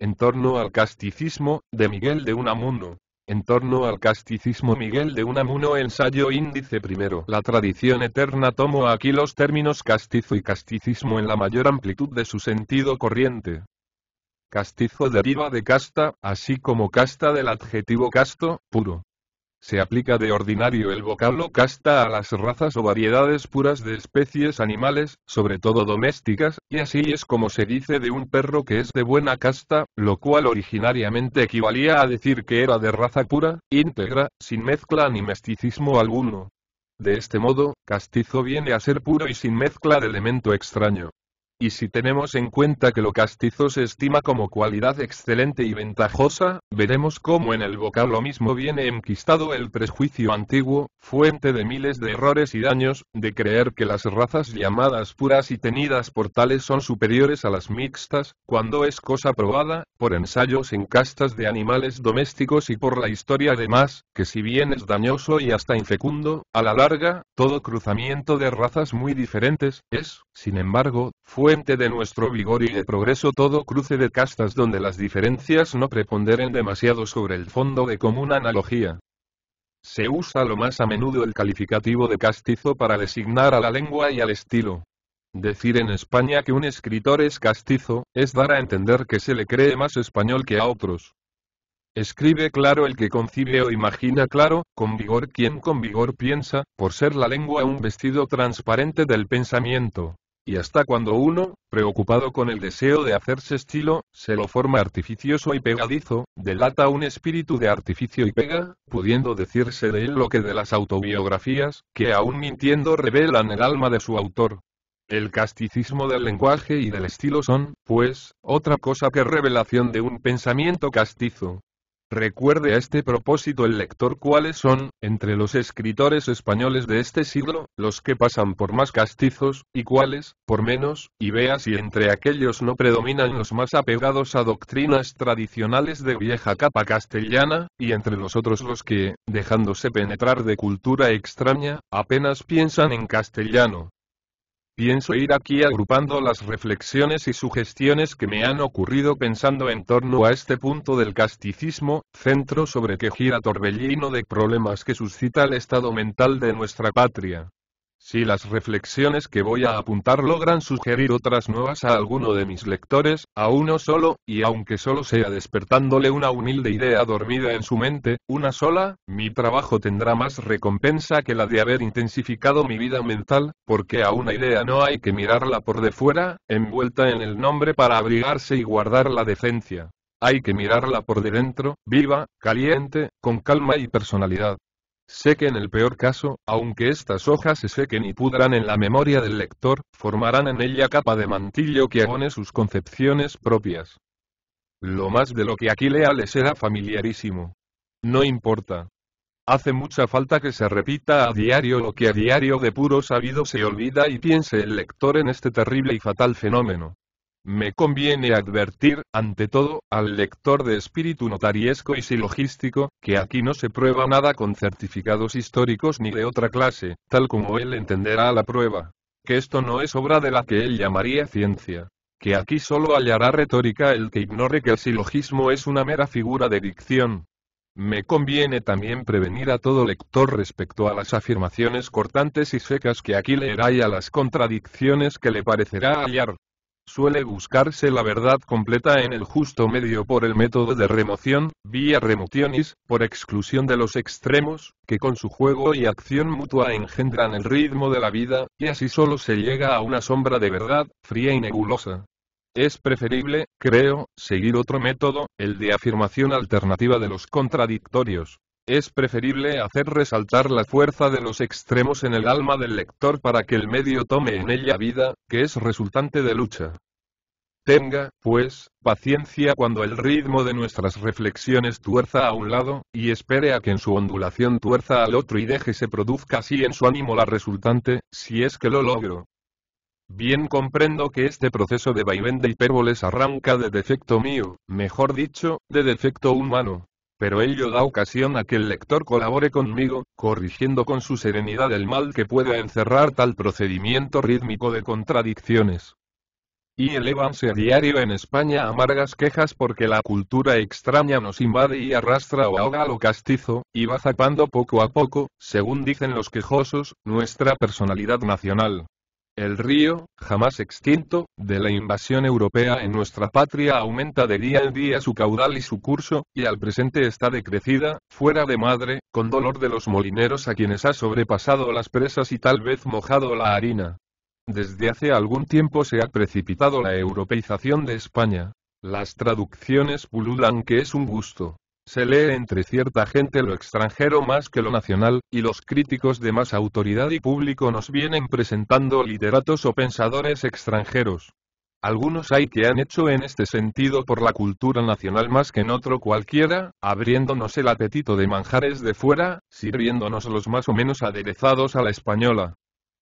En torno al casticismo, de Miguel de Unamuno. En torno al casticismo Miguel de Unamuno Ensayo Índice Primero La tradición eterna tomó aquí los términos castizo y casticismo en la mayor amplitud de su sentido corriente. Castizo deriva de casta, así como casta del adjetivo casto, puro. Se aplica de ordinario el vocablo casta a las razas o variedades puras de especies animales, sobre todo domésticas, y así es como se dice de un perro que es de buena casta, lo cual originariamente equivalía a decir que era de raza pura, íntegra, sin mezcla ni mesticismo alguno. De este modo, castizo viene a ser puro y sin mezcla de elemento extraño y si tenemos en cuenta que lo castizo se estima como cualidad excelente y ventajosa, veremos cómo en el vocablo mismo viene enquistado el prejuicio antiguo, fuente de miles de errores y daños, de creer que las razas llamadas puras y tenidas por tales son superiores a las mixtas, cuando es cosa probada, por ensayos en castas de animales domésticos y por la historia además, que si bien es dañoso y hasta infecundo, a la larga, todo cruzamiento de razas muy diferentes, es, sin embargo, fuerte fuente de nuestro vigor y de progreso todo cruce de castas donde las diferencias no preponderen demasiado sobre el fondo de común analogía. Se usa lo más a menudo el calificativo de castizo para designar a la lengua y al estilo. Decir en España que un escritor es castizo, es dar a entender que se le cree más español que a otros. Escribe claro el que concibe o imagina claro, con vigor quien con vigor piensa, por ser la lengua un vestido transparente del pensamiento y hasta cuando uno, preocupado con el deseo de hacerse estilo, se lo forma artificioso y pegadizo, delata un espíritu de artificio y pega, pudiendo decirse de él lo que de las autobiografías, que aún mintiendo revelan el alma de su autor. El casticismo del lenguaje y del estilo son, pues, otra cosa que revelación de un pensamiento castizo, Recuerde a este propósito el lector cuáles son, entre los escritores españoles de este siglo, los que pasan por más castizos, y cuáles, por menos, y vea si entre aquellos no predominan los más apegados a doctrinas tradicionales de vieja capa castellana, y entre los otros los que, dejándose penetrar de cultura extraña, apenas piensan en castellano, Pienso ir aquí agrupando las reflexiones y sugestiones que me han ocurrido pensando en torno a este punto del casticismo, centro sobre que gira torbellino de problemas que suscita el estado mental de nuestra patria. Si las reflexiones que voy a apuntar logran sugerir otras nuevas a alguno de mis lectores, a uno solo, y aunque solo sea despertándole una humilde idea dormida en su mente, una sola, mi trabajo tendrá más recompensa que la de haber intensificado mi vida mental, porque a una idea no hay que mirarla por de fuera, envuelta en el nombre para abrigarse y guardar la decencia. Hay que mirarla por de dentro, viva, caliente, con calma y personalidad. Sé que en el peor caso, aunque estas hojas se sequen y pudran en la memoria del lector, formarán en ella capa de mantillo que agone sus concepciones propias. Lo más de lo que aquí lea le será familiarísimo. No importa. Hace mucha falta que se repita a diario lo que a diario de puro sabido se olvida y piense el lector en este terrible y fatal fenómeno. Me conviene advertir, ante todo, al lector de espíritu notariesco y silogístico, que aquí no se prueba nada con certificados históricos ni de otra clase, tal como él entenderá la prueba. Que esto no es obra de la que él llamaría ciencia. Que aquí solo hallará retórica el que ignore que el silogismo es una mera figura de dicción, me conviene también prevenir a todo lector respecto a las afirmaciones cortantes y secas que aquí leerá y a las contradicciones que le parecerá hallar, Suele buscarse la verdad completa en el justo medio por el método de remoción, vía remotionis, por exclusión de los extremos, que con su juego y acción mutua engendran el ritmo de la vida, y así solo se llega a una sombra de verdad, fría y nebulosa. Es preferible, creo, seguir otro método, el de afirmación alternativa de los contradictorios, es preferible hacer resaltar la fuerza de los extremos en el alma del lector para que el medio tome en ella vida, que es resultante de lucha. Tenga, pues, paciencia cuando el ritmo de nuestras reflexiones tuerza a un lado, y espere a que en su ondulación tuerza al otro y deje se produzca así en su ánimo la resultante, si es que lo logro. Bien comprendo que este proceso de vaivén de hipérboles arranca de defecto mío, mejor dicho, de defecto humano pero ello da ocasión a que el lector colabore conmigo, corrigiendo con su serenidad el mal que pueda encerrar tal procedimiento rítmico de contradicciones. Y elevanse a diario en España amargas quejas porque la cultura extraña nos invade y arrastra o ahoga lo castizo, y va zapando poco a poco, según dicen los quejosos, nuestra personalidad nacional, el río, jamás extinto, de la invasión europea en nuestra patria aumenta de día en día su caudal y su curso, y al presente está decrecida, fuera de madre, con dolor de los molineros a quienes ha sobrepasado las presas y tal vez mojado la harina. Desde hace algún tiempo se ha precipitado la europeización de España. Las traducciones pululan que es un gusto se lee entre cierta gente lo extranjero más que lo nacional, y los críticos de más autoridad y público nos vienen presentando literatos o pensadores extranjeros. Algunos hay que han hecho en este sentido por la cultura nacional más que en otro cualquiera, abriéndonos el apetito de manjares de fuera, sirviéndonos los más o menos aderezados a la española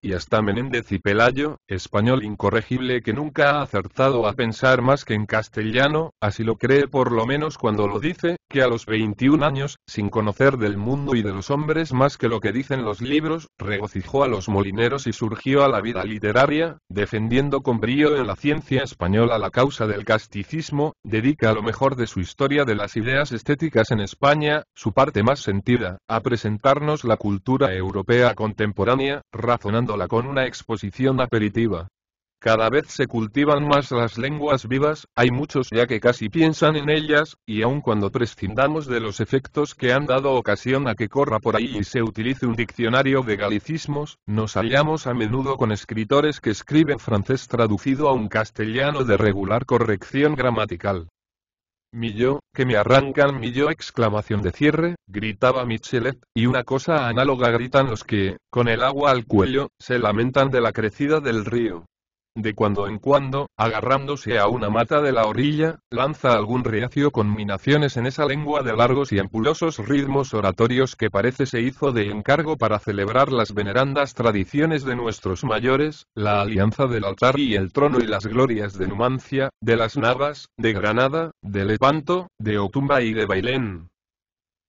y hasta Menéndez y Pelayo, español incorregible que nunca ha acertado a pensar más que en castellano, así lo cree por lo menos cuando lo dice, que a los 21 años, sin conocer del mundo y de los hombres más que lo que dicen los libros, regocijó a los molineros y surgió a la vida literaria, defendiendo con brío en la ciencia española la causa del casticismo, dedica a lo mejor de su historia de las ideas estéticas en España, su parte más sentida, a presentarnos la cultura europea contemporánea, razonando con una exposición aperitiva. Cada vez se cultivan más las lenguas vivas, hay muchos ya que casi piensan en ellas, y aun cuando prescindamos de los efectos que han dado ocasión a que corra por ahí y se utilice un diccionario de galicismos, nos hallamos a menudo con escritores que escriben francés traducido a un castellano de regular corrección gramatical. Mi yo, que me arrancan mi yo exclamación de cierre, gritaba Michelet, y una cosa análoga gritan los que, con el agua al cuello, se lamentan de la crecida del río. De cuando en cuando, agarrándose a una mata de la orilla, lanza algún reacio con minaciones en esa lengua de largos y ampulosos ritmos oratorios que parece se hizo de encargo para celebrar las venerandas tradiciones de nuestros mayores, la alianza del altar y el trono y las glorias de Numancia, de las Navas, de Granada, de Lepanto, de Otumba y de Bailén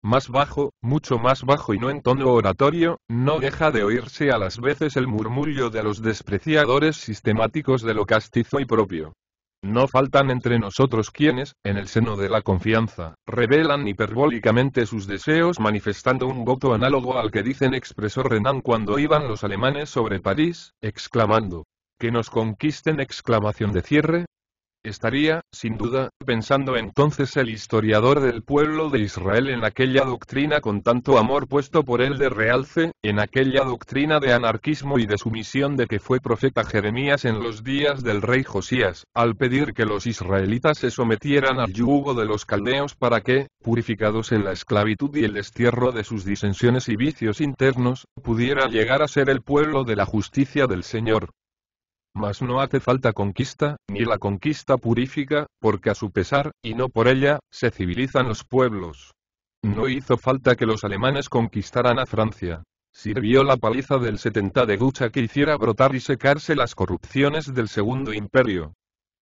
más bajo, mucho más bajo y no en tono oratorio, no deja de oírse a las veces el murmullo de los despreciadores sistemáticos de lo castizo y propio. No faltan entre nosotros quienes, en el seno de la confianza, revelan hiperbólicamente sus deseos manifestando un voto análogo al que dicen expresó Renan cuando iban los alemanes sobre París, exclamando, que nos conquisten exclamación de cierre, estaría, sin duda, pensando entonces el historiador del pueblo de Israel en aquella doctrina con tanto amor puesto por él de realce, en aquella doctrina de anarquismo y de sumisión de que fue profeta Jeremías en los días del rey Josías, al pedir que los israelitas se sometieran al yugo de los caldeos para que, purificados en la esclavitud y el destierro de sus disensiones y vicios internos, pudiera llegar a ser el pueblo de la justicia del Señor, mas no hace falta conquista, ni la conquista purifica, porque a su pesar, y no por ella, se civilizan los pueblos. No hizo falta que los alemanes conquistaran a Francia. Sirvió la paliza del 70 de Gucha que hiciera brotar y secarse las corrupciones del Segundo Imperio.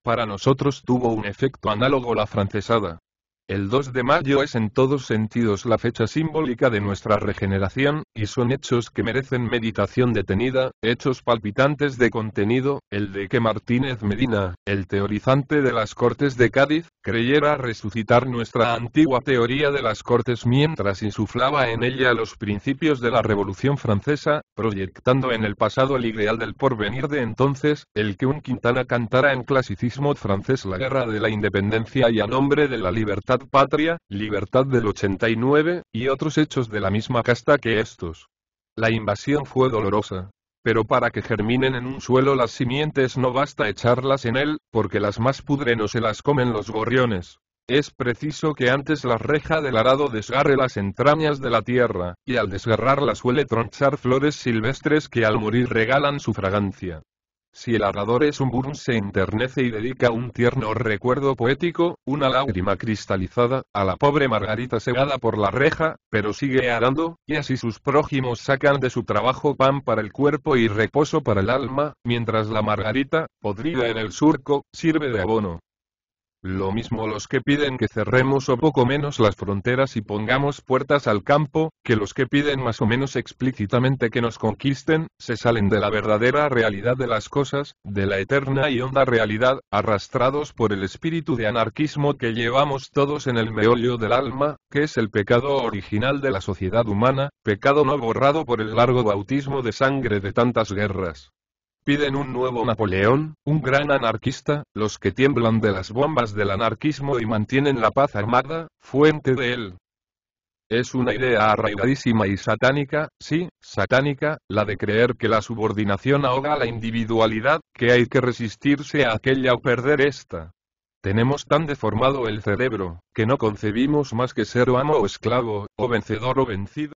Para nosotros tuvo un efecto análogo la francesada. El 2 de mayo es en todos sentidos la fecha simbólica de nuestra regeneración, y son hechos que merecen meditación detenida, hechos palpitantes de contenido, el de que Martínez Medina, el teorizante de las Cortes de Cádiz, creyera resucitar nuestra antigua teoría de las Cortes mientras insuflaba en ella los principios de la Revolución Francesa, proyectando en el pasado el ideal del porvenir de entonces, el que un Quintana cantara en clasicismo francés la guerra de la independencia y a nombre de la libertad Patria, Libertad del 89, y otros hechos de la misma casta que estos. La invasión fue dolorosa. Pero para que germinen en un suelo las simientes no basta echarlas en él, porque las más pudren no se las comen los gorriones. Es preciso que antes la reja del arado desgarre las entrañas de la tierra, y al desgarrarla suele tronchar flores silvestres que al morir regalan su fragancia. Si el arador es un burun se internece y dedica un tierno recuerdo poético, una lágrima cristalizada, a la pobre Margarita cegada por la reja, pero sigue arando, y así sus prójimos sacan de su trabajo pan para el cuerpo y reposo para el alma, mientras la Margarita, podrida en el surco, sirve de abono. Lo mismo los que piden que cerremos o poco menos las fronteras y pongamos puertas al campo, que los que piden más o menos explícitamente que nos conquisten, se salen de la verdadera realidad de las cosas, de la eterna y honda realidad, arrastrados por el espíritu de anarquismo que llevamos todos en el meollo del alma, que es el pecado original de la sociedad humana, pecado no borrado por el largo bautismo de sangre de tantas guerras. Piden un nuevo Napoleón, un gran anarquista, los que tiemblan de las bombas del anarquismo y mantienen la paz armada, fuente de él. Es una idea arraigadísima y satánica, sí, satánica, la de creer que la subordinación ahoga la individualidad, que hay que resistirse a aquella o perder esta. Tenemos tan deformado el cerebro, que no concebimos más que ser amo o esclavo, o vencedor o vencido,